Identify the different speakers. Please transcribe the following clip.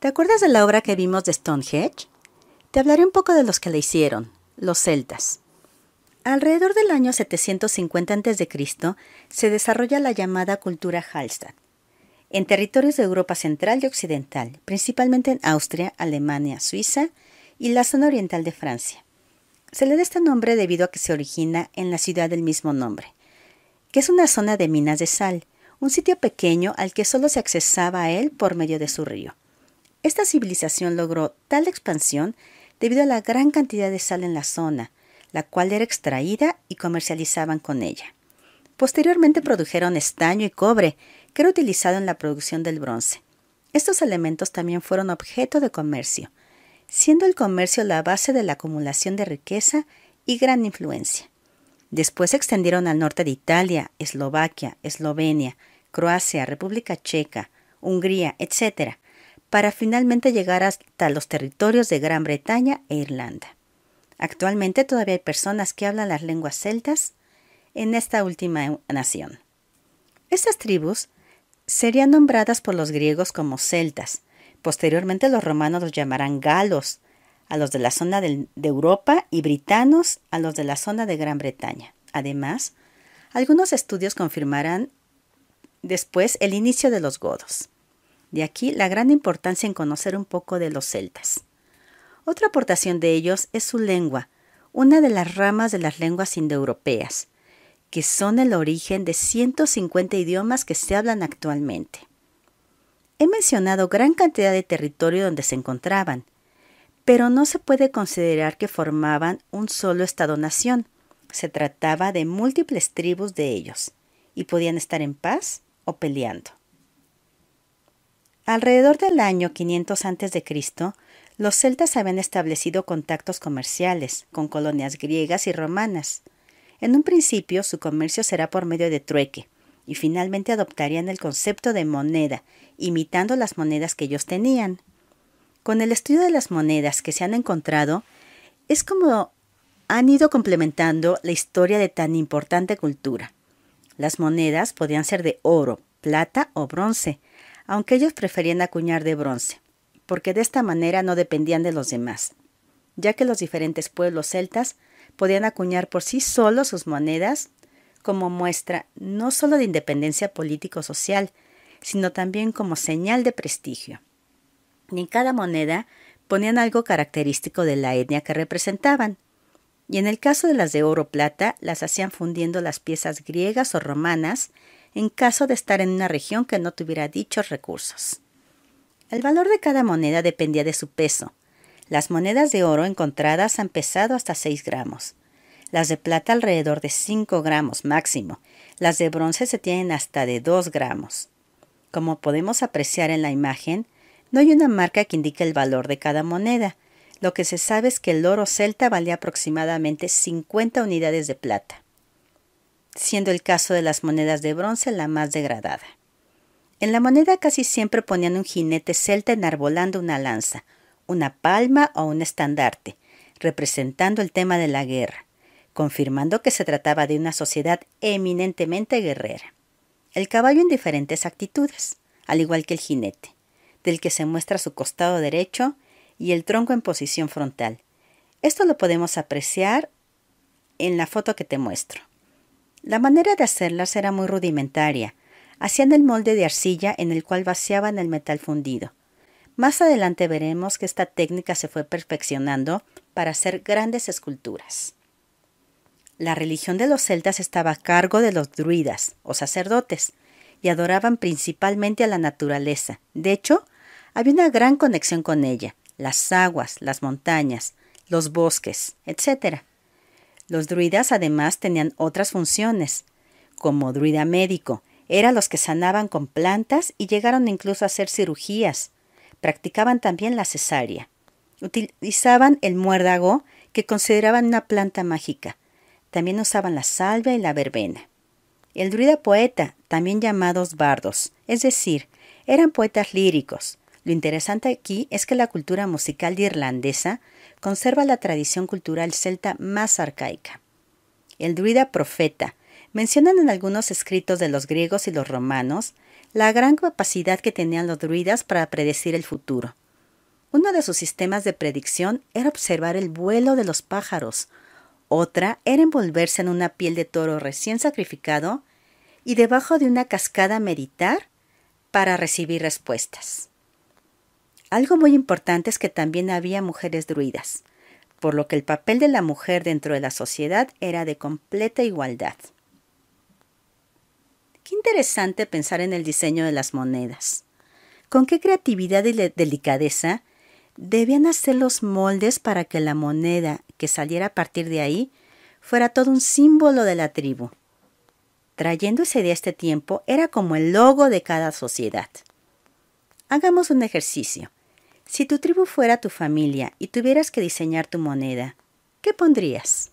Speaker 1: ¿Te acuerdas de la obra que vimos de Stonehenge? Te hablaré un poco de los que la hicieron, los celtas. Alrededor del año 750 a.C. se desarrolla la llamada cultura Hallstatt, en territorios de Europa central y occidental, principalmente en Austria, Alemania, Suiza y la zona oriental de Francia. Se le da este nombre debido a que se origina en la ciudad del mismo nombre, que es una zona de minas de sal, un sitio pequeño al que solo se accesaba a él por medio de su río. Esta civilización logró tal expansión debido a la gran cantidad de sal en la zona, la cual era extraída y comercializaban con ella. Posteriormente produjeron estaño y cobre, que era utilizado en la producción del bronce. Estos elementos también fueron objeto de comercio, siendo el comercio la base de la acumulación de riqueza y gran influencia. Después se extendieron al norte de Italia, Eslovaquia, Eslovenia, Croacia, República Checa, Hungría, etc., para finalmente llegar hasta los territorios de Gran Bretaña e Irlanda. Actualmente todavía hay personas que hablan las lenguas celtas en esta última nación. Estas tribus serían nombradas por los griegos como celtas. Posteriormente los romanos los llamarán galos, a los de la zona de Europa y britanos a los de la zona de Gran Bretaña. Además, algunos estudios confirmarán después el inicio de los godos. De aquí la gran importancia en conocer un poco de los celtas. Otra aportación de ellos es su lengua, una de las ramas de las lenguas indoeuropeas, que son el origen de 150 idiomas que se hablan actualmente. He mencionado gran cantidad de territorio donde se encontraban, pero no se puede considerar que formaban un solo estado-nación. Se trataba de múltiples tribus de ellos, y podían estar en paz o peleando. Alrededor del año 500 a.C., los celtas habían establecido contactos comerciales con colonias griegas y romanas. En un principio su comercio será por medio de trueque, y finalmente adoptarían el concepto de moneda, imitando las monedas que ellos tenían. Con el estudio de las monedas que se han encontrado, es como han ido complementando la historia de tan importante cultura. Las monedas podían ser de oro, plata o bronce, aunque ellos preferían acuñar de bronce, porque de esta manera no dependían de los demás, ya que los diferentes pueblos celtas podían acuñar por sí solos sus monedas como muestra no solo de independencia político-social, sino también como señal de prestigio. Ni en cada moneda ponían algo característico de la etnia que representaban. Y en el caso de las de oro plata, las hacían fundiendo las piezas griegas o romanas en caso de estar en una región que no tuviera dichos recursos. El valor de cada moneda dependía de su peso. Las monedas de oro encontradas han pesado hasta 6 gramos, las de plata alrededor de 5 gramos máximo, las de bronce se tienen hasta de 2 gramos. Como podemos apreciar en la imagen, no hay una marca que indique el valor de cada moneda. Lo que se sabe es que el oro celta valía aproximadamente 50 unidades de plata siendo el caso de las monedas de bronce la más degradada. En la moneda casi siempre ponían un jinete celta enarbolando una lanza, una palma o un estandarte, representando el tema de la guerra, confirmando que se trataba de una sociedad eminentemente guerrera. El caballo en diferentes actitudes, al igual que el jinete, del que se muestra su costado derecho y el tronco en posición frontal. Esto lo podemos apreciar en la foto que te muestro. La manera de hacerlas era muy rudimentaria. Hacían el molde de arcilla en el cual vaciaban el metal fundido. Más adelante veremos que esta técnica se fue perfeccionando para hacer grandes esculturas. La religión de los celtas estaba a cargo de los druidas o sacerdotes y adoraban principalmente a la naturaleza. De hecho, había una gran conexión con ella, las aguas, las montañas, los bosques, etc. Los druidas además tenían otras funciones. Como druida médico, eran los que sanaban con plantas y llegaron incluso a hacer cirugías. Practicaban también la cesárea. Utilizaban el muérdago, que consideraban una planta mágica. También usaban la salvia y la verbena. El druida poeta, también llamados bardos, es decir, eran poetas líricos, lo interesante aquí es que la cultura musical irlandesa conserva la tradición cultural celta más arcaica. El druida profeta mencionan en algunos escritos de los griegos y los romanos la gran capacidad que tenían los druidas para predecir el futuro. Uno de sus sistemas de predicción era observar el vuelo de los pájaros, otra era envolverse en una piel de toro recién sacrificado y debajo de una cascada meditar para recibir respuestas. Algo muy importante es que también había mujeres druidas, por lo que el papel de la mujer dentro de la sociedad era de completa igualdad. Qué interesante pensar en el diseño de las monedas. Con qué creatividad y delicadeza debían hacer los moldes para que la moneda que saliera a partir de ahí fuera todo un símbolo de la tribu. Trayéndose de este tiempo era como el logo de cada sociedad. Hagamos un ejercicio. Si tu tribu fuera tu familia y tuvieras que diseñar tu moneda, ¿qué pondrías?